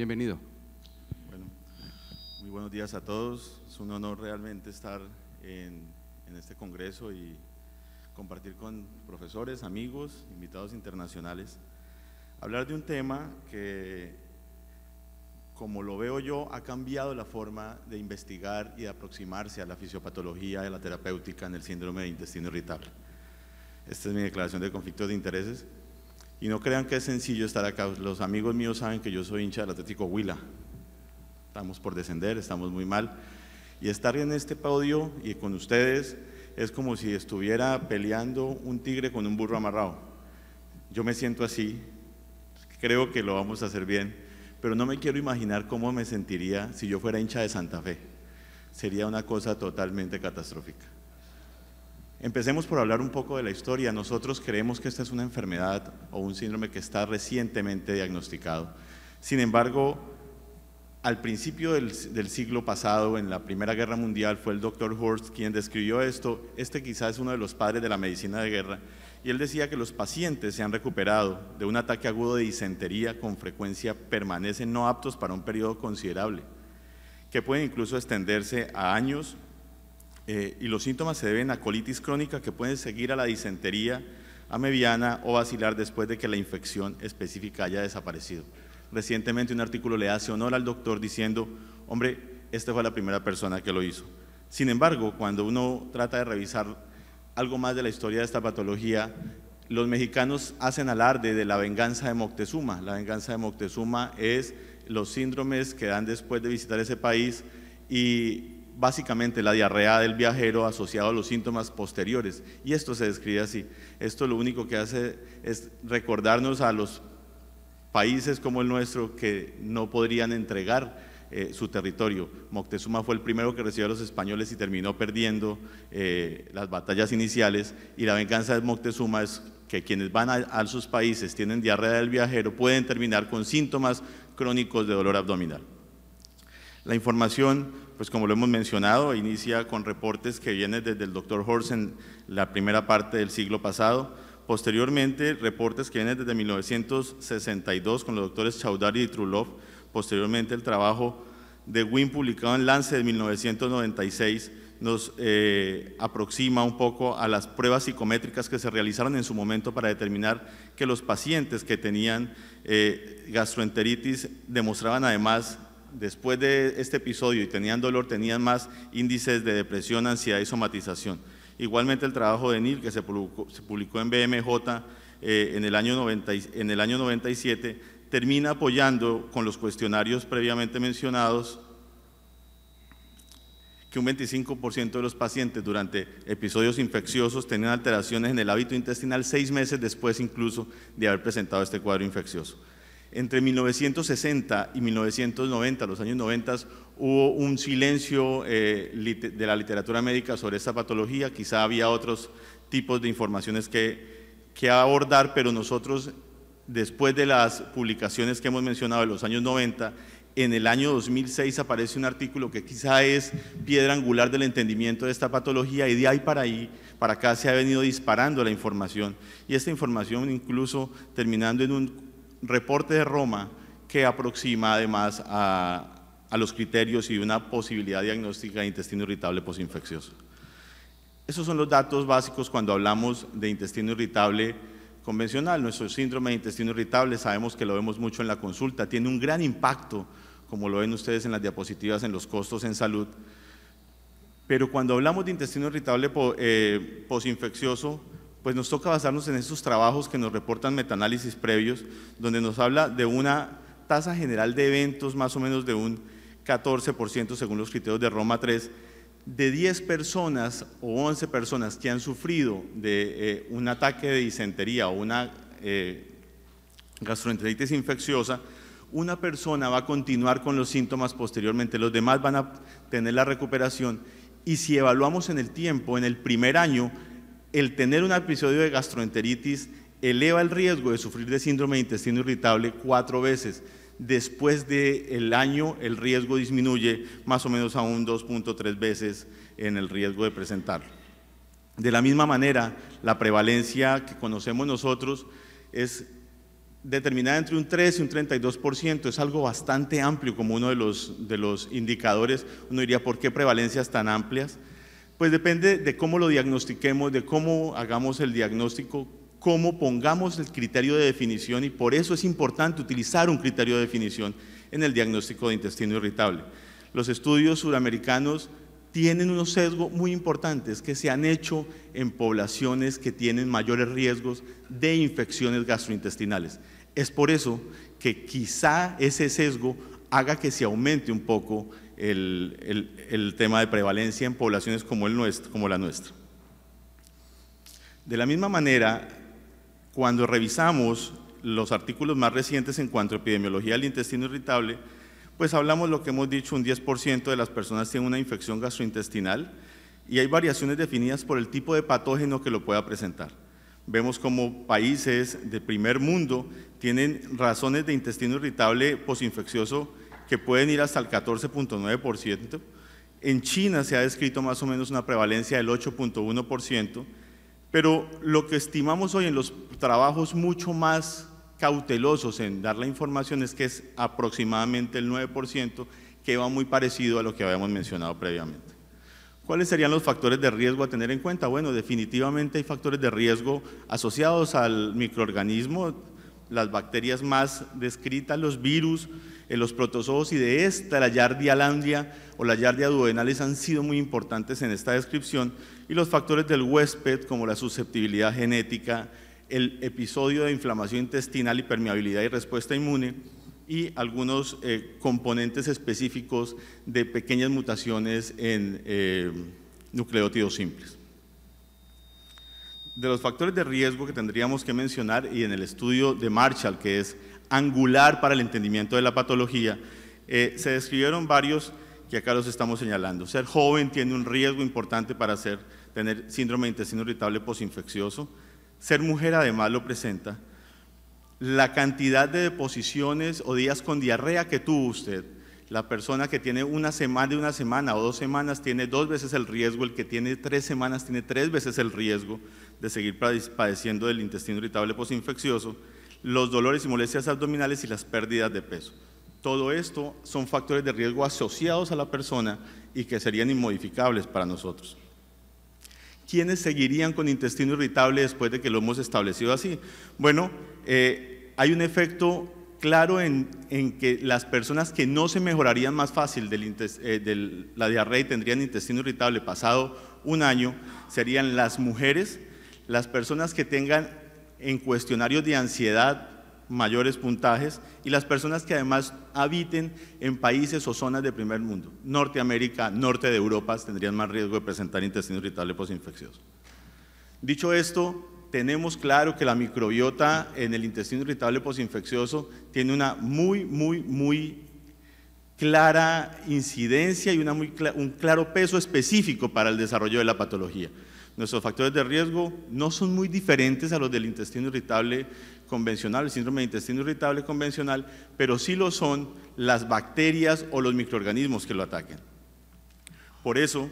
Bienvenido. Bueno, muy buenos días a todos. Es un honor realmente estar en, este congreso y compartir con profesores, amigos, invitados internacionales. Hablar de un tema que, como lo veo yo, ha cambiado la forma de investigar y de aproximarse a la fisiopatología y a la terapéutica en el síndrome de intestino irritable. Esta es mi declaración de conflicto de intereses. Y no crean que es sencillo estar acá. Los amigos míos saben que yo soy hincha del Atlético Huila. Estamos por descender, estamos muy mal. Y estar en este podio y con ustedes es como si estuviera peleando un tigre con un burro amarrado. Yo me siento así, creo que lo vamos a hacer bien, pero no me quiero imaginar cómo me sentiría si yo fuera hincha de Santa Fe. Sería una cosa totalmente catastrófica. Empecemos por hablar un poco de la historia. Nosotros creemos que esta es una enfermedad o un síndrome que está recientemente diagnosticado. Sin embargo, al principio del, siglo pasado, en la Primera Guerra Mundial, fue el doctor Horst quien describió esto. Este quizás es uno de los padres de la medicina de guerra. Y él decía que los pacientes se han recuperado de un ataque agudo de disentería, con frecuencia permanecen no aptos para un periodo considerable, que puede incluso extenderse a años eh, y los síntomas se deben a colitis crónica que pueden seguir a la disentería mediana o vacilar después de que la infección específica haya desaparecido. Recientemente un artículo le hace honor al doctor diciendo, hombre, esta fue la primera persona que lo hizo. Sin embargo, cuando uno trata de revisar algo más de la historia de esta patología, los mexicanos hacen alarde de la venganza de Moctezuma. La venganza de Moctezuma es los síndromes que dan después de visitar ese país y básicamente la diarrea del viajero asociado a los síntomas posteriores. Y esto se describe así. Esto lo único que hace es recordarnos a los países como el nuestro que no podrían entregar eh, su territorio. Moctezuma fue el primero que recibió a los españoles y terminó perdiendo eh, las batallas iniciales y la venganza de Moctezuma es que quienes van a, a sus países tienen diarrea del viajero pueden terminar con síntomas crónicos de dolor abdominal. La información pues como lo hemos mencionado, inicia con reportes que vienen desde el doctor Horst en la primera parte del siglo pasado, posteriormente reportes que vienen desde 1962 con los doctores Chaudhary y Trulov, posteriormente el trabajo de Wynne publicado en Lance de 1996 nos eh, aproxima un poco a las pruebas psicométricas que se realizaron en su momento para determinar que los pacientes que tenían eh, gastroenteritis demostraban además después de este episodio y tenían dolor, tenían más índices de depresión, ansiedad y somatización. Igualmente el trabajo de NIL, que se publicó, en BMJ eh, en, el año en el año 97, termina apoyando con los cuestionarios previamente mencionados que un 25% de los pacientes durante episodios infecciosos tenían alteraciones en el hábito intestinal seis meses después incluso de haber presentado este cuadro infeccioso. Entre 1960 y 1990, los años 90, hubo un silencio eh, de la literatura médica sobre esta patología, quizá había otros tipos de informaciones que, que abordar, pero nosotros, después de las publicaciones que hemos mencionado de los años 90, en el año 2006 aparece un artículo que quizá es piedra angular del entendimiento de esta patología y de ahí para ahí, para acá se ha venido disparando la información. Y esta información incluso terminando en un reporte de Roma que aproxima además a, a los criterios y una posibilidad diagnóstica de intestino irritable posinfeccioso. Esos son los datos básicos cuando hablamos de intestino irritable convencional. Nuestro síndrome de intestino irritable sabemos que lo vemos mucho en la consulta, tiene un gran impacto, como lo ven ustedes en las diapositivas, en los costos en salud. Pero cuando hablamos de intestino irritable eh, posinfeccioso, pues nos toca basarnos en esos trabajos que nos reportan metaanálisis previos, donde nos habla de una tasa general de eventos más o menos de un 14% según los criterios de Roma 3, de 10 personas o 11 personas que han sufrido de eh, un ataque de disentería o una eh, gastroenteritis infecciosa, una persona va a continuar con los síntomas posteriormente, los demás van a tener la recuperación y si evaluamos en el tiempo, en el primer año, el tener un episodio de gastroenteritis eleva el riesgo de sufrir de síndrome de intestino irritable cuatro veces. Después del el año, el riesgo disminuye más o menos a un 2.3 veces en el riesgo de presentarlo. De la misma manera, la prevalencia que conocemos nosotros es determinada entre un 3 y un 32%, es algo bastante amplio como uno de los, de los indicadores. Uno diría, ¿por qué prevalencias tan amplias? Pues depende de cómo lo diagnostiquemos, de cómo hagamos el diagnóstico, cómo pongamos el criterio de definición y por eso es importante utilizar un criterio de definición en el diagnóstico de intestino irritable. Los estudios suramericanos tienen unos sesgos muy importantes que se han hecho en poblaciones que tienen mayores riesgos de infecciones gastrointestinales. Es por eso que quizá ese sesgo haga que se aumente un poco el, tema de prevalencia en poblaciones como, el nuestro, como la nuestra. De la misma manera, cuando revisamos los artículos más recientes en cuanto a epidemiología del intestino irritable, pues hablamos lo que hemos dicho, un 10% de las personas tienen una infección gastrointestinal y hay variaciones definidas por el tipo de patógeno que lo pueda presentar. Vemos como países de primer mundo tienen razones de intestino irritable posinfeccioso que pueden ir hasta el 14.9%. En China se ha descrito más o menos una prevalencia del 8.1%, pero lo que estimamos hoy en los trabajos mucho más cautelosos en dar la información es que es aproximadamente el 9%, que va muy parecido a lo que habíamos mencionado previamente. ¿Cuáles serían los factores de riesgo a tener en cuenta? Bueno, definitivamente hay factores de riesgo asociados al microorganismo, las bacterias más descritas, los virus, eh, los protozoos y de esta la Yardia landia o la Yardia duodenalis han sido muy importantes en esta descripción y los factores del huésped como la susceptibilidad genética, el episodio de inflamación intestinal y permeabilidad y respuesta inmune y algunos eh, componentes específicos de pequeñas mutaciones en eh, nucleótidos simples de los factores de riesgo que tendríamos que mencionar y en el estudio de Marshall, que es angular para el entendimiento de la patología, eh, se describieron varios que acá los estamos señalando. Ser joven tiene un riesgo importante para tener síndrome de intestino irritable posinfeccioso. Ser mujer además lo presenta. La cantidad de deposiciones o días con diarrea que tuvo usted. La persona que tiene una semana de una semana o dos semanas tiene dos veces el riesgo, el que tiene tres semanas tiene tres veces el riesgo de seguir padeciendo del intestino irritable postinfeccioso, los dolores y molestias abdominales y las pérdidas de peso. Todo esto son factores de riesgo asociados a la persona y que serían inmodificables para nosotros. ¿Quiénes seguirían con intestino irritable después de que lo hemos establecido así? Bueno, eh, hay un efecto claro en, que las personas que no se mejorarían más fácil de eh, la diarrea y tendrían intestino irritable pasado un año serían las mujeres las personas que tengan en cuestionarios de ansiedad mayores puntajes y las personas que además habiten en países o zonas de primer mundo. Norteamérica, norte de Europa tendrían más riesgo de presentar intestino irritable posinfeccioso. Dicho esto, tenemos claro que la microbiota en el intestino irritable posinfeccioso tiene una muy, muy, muy clara incidencia y un claro peso específico para el desarrollo de la patología. Nuestros factores de riesgo no son muy diferentes a los del intestino irritable convencional, el síndrome de intestino irritable convencional, pero sí lo son las bacterias o los microorganismos que lo ataquen. Por eso,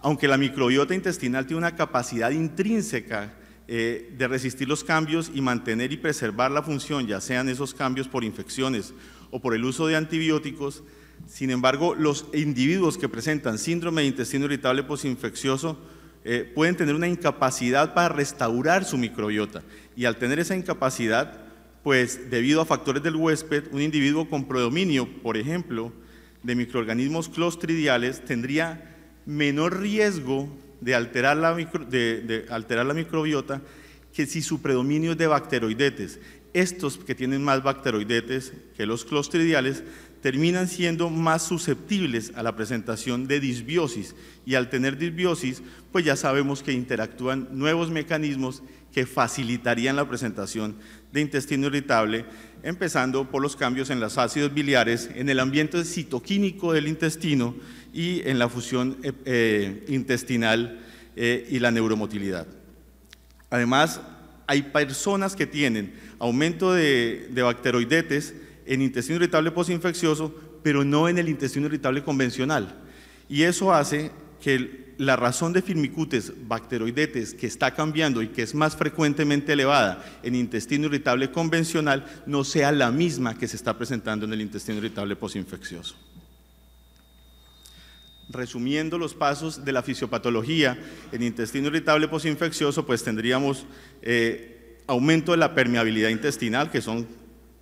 aunque la microbiota intestinal tiene una capacidad intrínseca eh, de resistir los cambios y mantener y preservar la función, ya sean esos cambios por infecciones o por el uso de antibióticos, sin embargo, los individuos que presentan síndrome de intestino irritable posinfeccioso eh, pueden tener una incapacidad para restaurar su microbiota. Y al tener esa incapacidad, pues debido a factores del huésped, un individuo con predominio, por ejemplo, de microorganismos clostridiales tendría menor riesgo de alterar la, de alterar la microbiota que si su predominio es de bacteroidetes. Estos que tienen más bacteroidetes que los clostridiales terminan siendo más susceptibles a la presentación de disbiosis y al tener disbiosis, pues ya sabemos que interactúan nuevos mecanismos que facilitarían la presentación de intestino irritable, empezando por los cambios en los ácidos biliares, en el ambiente citoquímico del intestino y en la fusión eh, eh, intestinal eh, y la neuromotilidad. Además, hay personas que tienen aumento de bacteroidetes, en intestino irritable posinfeccioso, pero no en el intestino irritable convencional. Y eso hace que la razón de firmicutes bacteroidetes que está cambiando y que es más frecuentemente elevada en intestino irritable convencional no sea la misma que se está presentando en el intestino irritable posinfeccioso. Resumiendo los pasos de la fisiopatología en intestino irritable posinfeccioso, pues tendríamos eh, aumento de la permeabilidad intestinal, que son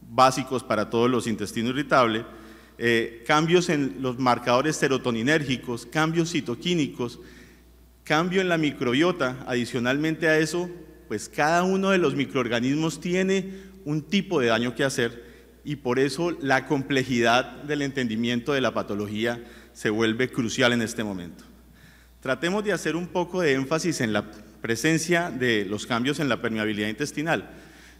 básicos para todos los intestinos irritables, eh, cambios en los marcadores serotoninérgicos, cambios citoquínicos, cambio en la microbiota. Adicionalmente a eso, pues cada uno de los microorganismos tiene un tipo de daño que hacer y por eso la complejidad del entendimiento de la patología se vuelve crucial en este momento. Tratemos de hacer un poco de énfasis en la presencia de los cambios en la permeabilidad intestinal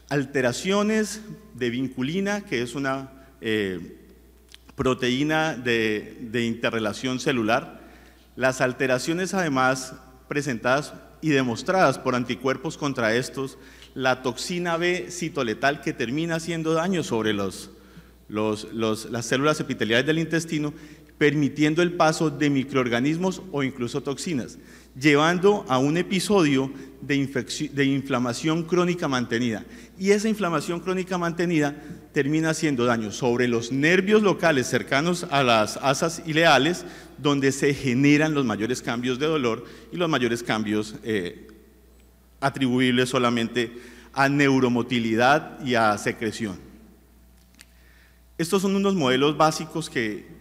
alteraciones de vinculina, que es una eh, proteína de, interrelación celular. Las alteraciones además presentadas y demostradas por anticuerpos contra estos, la toxina B citoletal que termina haciendo daño sobre las células epiteliales del intestino permitiendo el paso de microorganismos o incluso toxinas, llevando a un episodio de, inflamación crónica mantenida. Y esa inflamación crónica mantenida termina haciendo daño sobre los nervios locales cercanos a las asas ileales, donde se generan los mayores cambios de dolor y los mayores cambios eh, atribuibles solamente a neuromotilidad y a secreción. Estos son unos modelos básicos que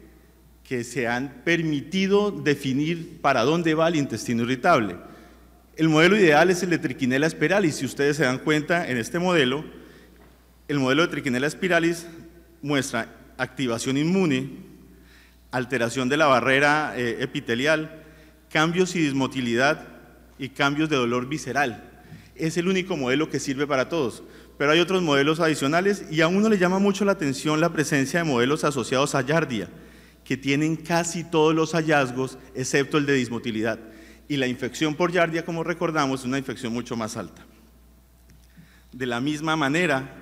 que se han permitido definir para dónde va el intestino irritable. El modelo ideal es el de triquinela espiralis. Si ustedes se dan cuenta, en este modelo, el modelo de triquinela espiralis muestra activación inmune, alteración de la barrera eh, epitelial, cambios y dismotilidad y cambios de dolor visceral. Es el único modelo que sirve para todos. Pero hay otros modelos adicionales y a uno le llama mucho la atención la presencia de modelos asociados a Yardia que tienen casi todos los hallazgos, excepto el de dismotilidad. Y la infección por yardia, como recordamos, es una infección mucho más alta. De la misma manera,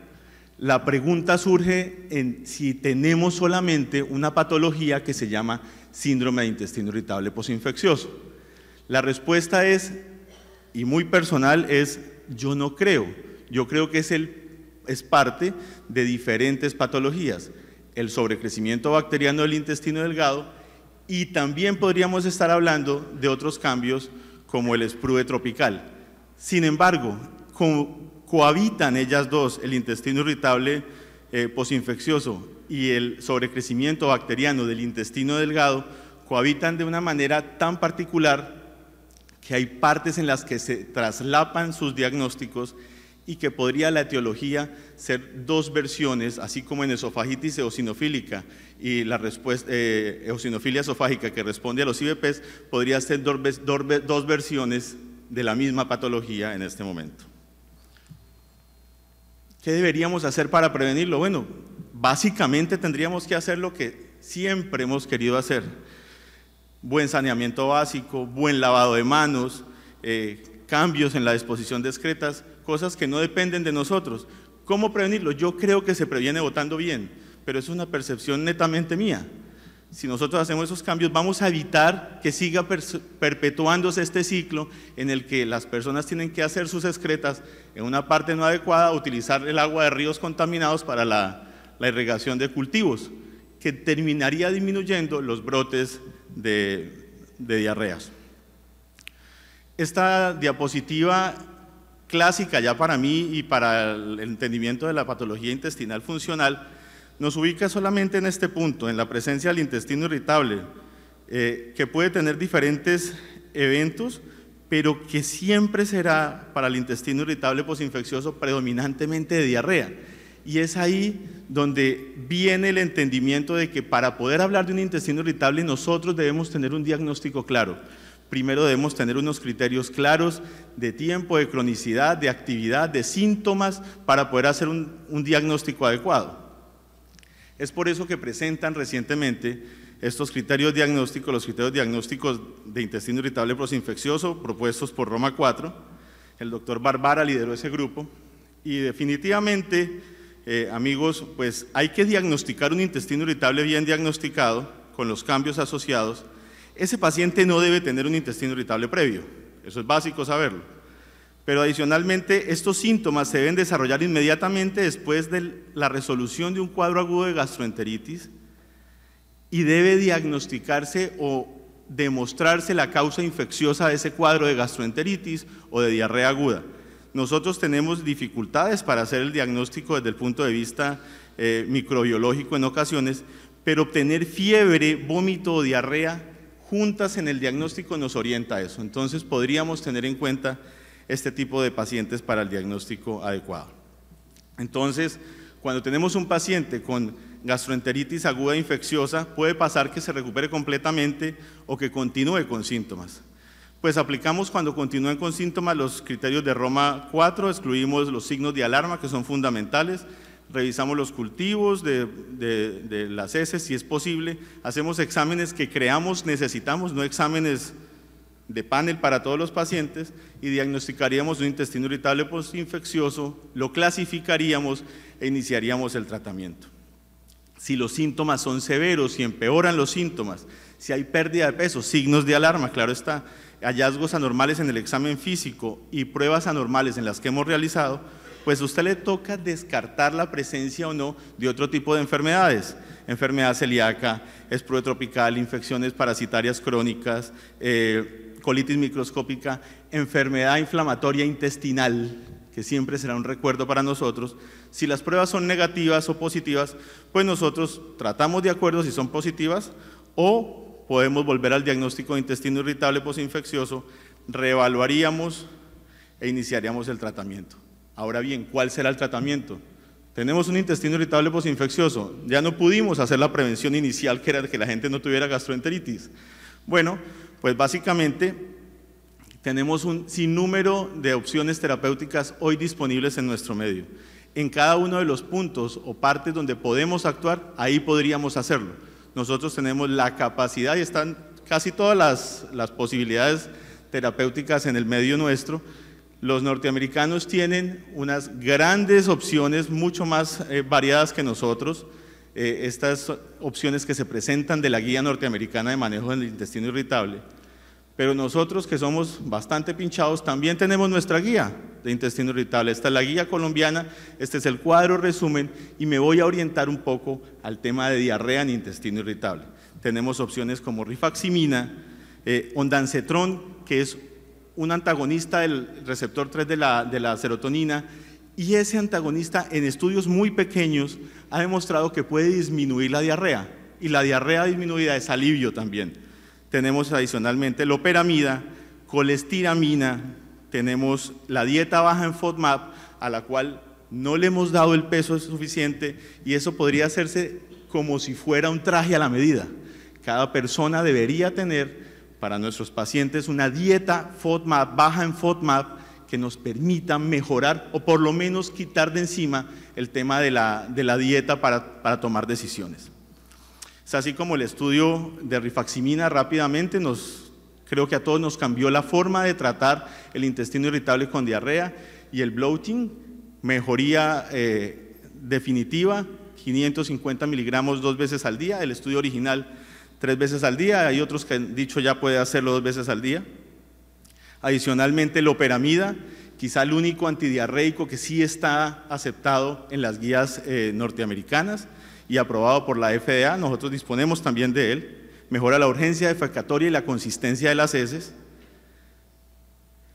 la pregunta surge en si tenemos solamente una patología que se llama síndrome de intestino irritable posinfeccioso. La respuesta es, y muy personal, es yo no creo. Yo creo que es, es parte de diferentes patologías el sobrecrecimiento bacteriano del intestino delgado y también podríamos estar hablando de otros cambios como el esprue tropical. Sin embargo, cohabitan ellas dos, el intestino irritable eh, posinfeccioso y el sobrecrecimiento bacteriano del intestino delgado, cohabitan de una manera tan particular que hay partes en las que se traslapan sus diagnósticos y que podría la etiología ser dos versiones, así como en esofagitis eosinofílica y la respuesta, eh, eosinofilia esofágica que responde a los IBPs, podría ser dos, versiones de la misma patología en este momento. ¿Qué deberíamos hacer para prevenirlo? Bueno, básicamente tendríamos que hacer lo que siempre hemos querido hacer. Buen saneamiento básico, buen lavado de manos, eh, cambios en la disposición de excretas, cosas que no dependen de nosotros. ¿Cómo prevenirlo? Yo creo que se previene votando bien, pero es una percepción netamente mía. Si nosotros hacemos esos cambios, vamos a evitar que siga perpetuándose este ciclo en el que las personas tienen que hacer sus excretas en una parte no adecuada, utilizar el agua de ríos contaminados para la, irrigación de cultivos, que terminaría disminuyendo los brotes de, de diarreas. Esta diapositiva clásica ya para mí y para el entendimiento de la patología intestinal funcional, nos ubica solamente en este punto, en la presencia del intestino irritable, eh, que puede tener diferentes eventos, pero que siempre será para el intestino irritable posinfeccioso predominantemente de diarrea. Y es ahí donde viene el entendimiento de que para poder hablar de un intestino irritable nosotros debemos tener un diagnóstico claro primero debemos tener unos criterios claros de tiempo, de cronicidad, de actividad, de síntomas, para poder hacer un, diagnóstico adecuado. Es por eso que presentan recientemente estos criterios diagnósticos, los criterios diagnósticos de intestino irritable prosinfeccioso propuestos por Roma 4. El doctor Barbara lideró ese grupo y definitivamente, eh, amigos, pues hay que diagnosticar un intestino irritable bien diagnosticado con los cambios asociados ese paciente no debe tener un intestino irritable previo, eso es básico saberlo. Pero adicionalmente, estos síntomas se deben desarrollar inmediatamente después de la resolución de un cuadro agudo de gastroenteritis y debe diagnosticarse o demostrarse la causa infecciosa de ese cuadro de gastroenteritis o de diarrea aguda. Nosotros tenemos dificultades para hacer el diagnóstico desde el punto de vista eh, microbiológico en ocasiones, pero obtener fiebre, vómito o diarrea juntas en el diagnóstico nos orienta a eso. Entonces podríamos tener en cuenta este tipo de pacientes para el diagnóstico adecuado. Entonces, cuando tenemos un paciente con gastroenteritis aguda infecciosa, puede pasar que se recupere completamente o que continúe con síntomas. Pues aplicamos cuando continúen con síntomas los criterios de Roma 4, excluimos los signos de alarma que son fundamentales, revisamos los cultivos de, las heces si es posible, hacemos exámenes que creamos necesitamos, no exámenes de panel para todos los pacientes y diagnosticaríamos un intestino irritable postinfeccioso, lo clasificaríamos e iniciaríamos el tratamiento. Si los síntomas son severos, si empeoran los síntomas, si hay pérdida de peso, signos de alarma, claro está, hallazgos anormales en el examen físico y pruebas anormales en las que hemos realizado, pues a usted le toca descartar la presencia o no de otro tipo de enfermedades. Enfermedad celíaca, esprue tropical, infecciones parasitarias crónicas, eh, colitis microscópica, enfermedad inflamatoria intestinal, que siempre será un recuerdo para nosotros, si las pruebas son negativas o positivas, pues nosotros tratamos de acuerdo si son positivas o podemos volver al diagnóstico de intestino irritable posinfeccioso, reevaluaríamos e iniciaríamos el tratamiento. Ahora bien, ¿cuál será el tratamiento? Tenemos un intestino irritable posinfeccioso. Ya no pudimos hacer la prevención inicial, que era que la gente no tuviera gastroenteritis. Bueno, pues básicamente tenemos un sinnúmero de opciones terapéuticas hoy disponibles en nuestro medio. En cada uno de los puntos o partes donde podemos actuar, ahí podríamos hacerlo. Nosotros tenemos la capacidad y están casi todas las, las posibilidades terapéuticas en el medio nuestro los norteamericanos tienen unas grandes opciones, mucho más eh, variadas que nosotros. Eh, estas opciones que se presentan de la guía norteamericana de manejo del intestino irritable. Pero nosotros que somos bastante pinchados también tenemos nuestra guía de intestino irritable. Esta es la guía colombiana, este es el cuadro resumen y me voy a orientar un poco al tema de diarrea en intestino irritable. Tenemos opciones como rifaximina, eh, que es un antagonista del receptor 3 de la, serotonina y ese antagonista en estudios muy pequeños ha demostrado que puede disminuir la diarrea y la diarrea disminuida es alivio también. Tenemos adicionalmente loperamida, colestiramina, tenemos la dieta baja en FODMAP a la cual no le hemos dado el peso suficiente y eso podría hacerse como si fuera un traje a la medida. Cada persona debería tener para nuestros pacientes una dieta FODMAP, baja en FODMAP, que nos permita mejorar o por lo menos quitar de encima el tema de la, de la dieta para, para, tomar decisiones. Es así como el estudio de rifaximina rápidamente nos, creo que a todos nos cambió la forma de tratar el intestino irritable con diarrea y el bloating, mejoría eh, definitiva, 550 miligramos dos veces al día, el estudio original tres veces al día, hay otros que han dicho ya puede hacerlo dos veces al día. Adicionalmente, el operamida, quizá el único antidiarreico que sí está aceptado en las guías eh, norteamericanas y aprobado por la FDA, nosotros disponemos también de él, mejora la urgencia defecatoria y la consistencia de las heces.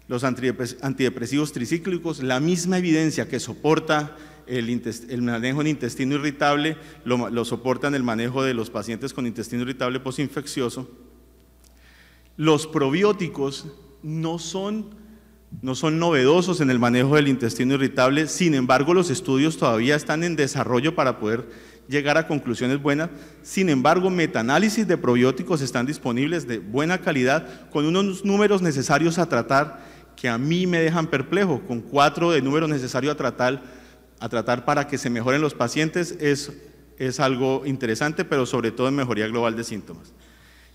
Los antidepresivos tricíclicos, la misma evidencia que soporta el, manejo en intestino irritable lo, soportan el manejo de los pacientes con intestino irritable posinfeccioso. Los probióticos no son, novedosos en el manejo del intestino irritable, sin embargo los estudios todavía están en desarrollo para poder llegar a conclusiones buenas. Sin embargo, metaanálisis de probióticos están disponibles de buena calidad con unos números necesarios a tratar que a mí me dejan perplejo, con cuatro de números necesario a tratar a tratar para que se mejoren los pacientes es, es algo interesante, pero sobre todo en mejoría global de síntomas.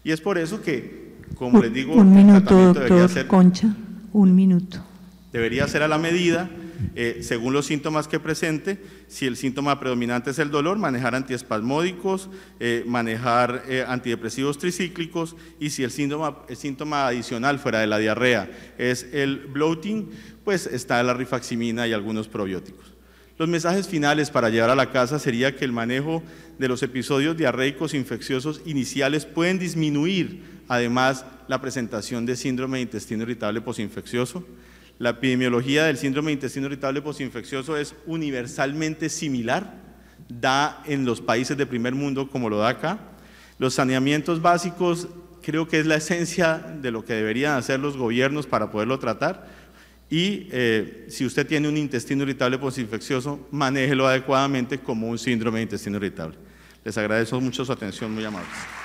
Y es por eso que, como les digo, un el minuto, tratamiento debería ser, un minuto. Debería ser a la medida, eh, según los síntomas que presente. Si el síntoma predominante es el dolor, manejar antiespasmódicos, eh, manejar eh, antidepresivos tricíclicos. Y si el síntoma, el síntoma adicional fuera de la diarrea es el bloating, pues está la rifaximina y algunos probióticos. Los mensajes finales para llevar a la casa sería que el manejo de los episodios diarreicos infecciosos iniciales pueden disminuir además la presentación de síndrome de intestino irritable posinfeccioso. La epidemiología del síndrome de intestino irritable posinfeccioso es universalmente similar, da en los países de primer mundo como lo da acá. Los saneamientos básicos creo que es la esencia de lo que deberían hacer los gobiernos para poderlo tratar y eh, si usted tiene un intestino irritable postinfeccioso, manéjelo adecuadamente como un síndrome de intestino irritable. Les agradezco mucho su atención, muy amables.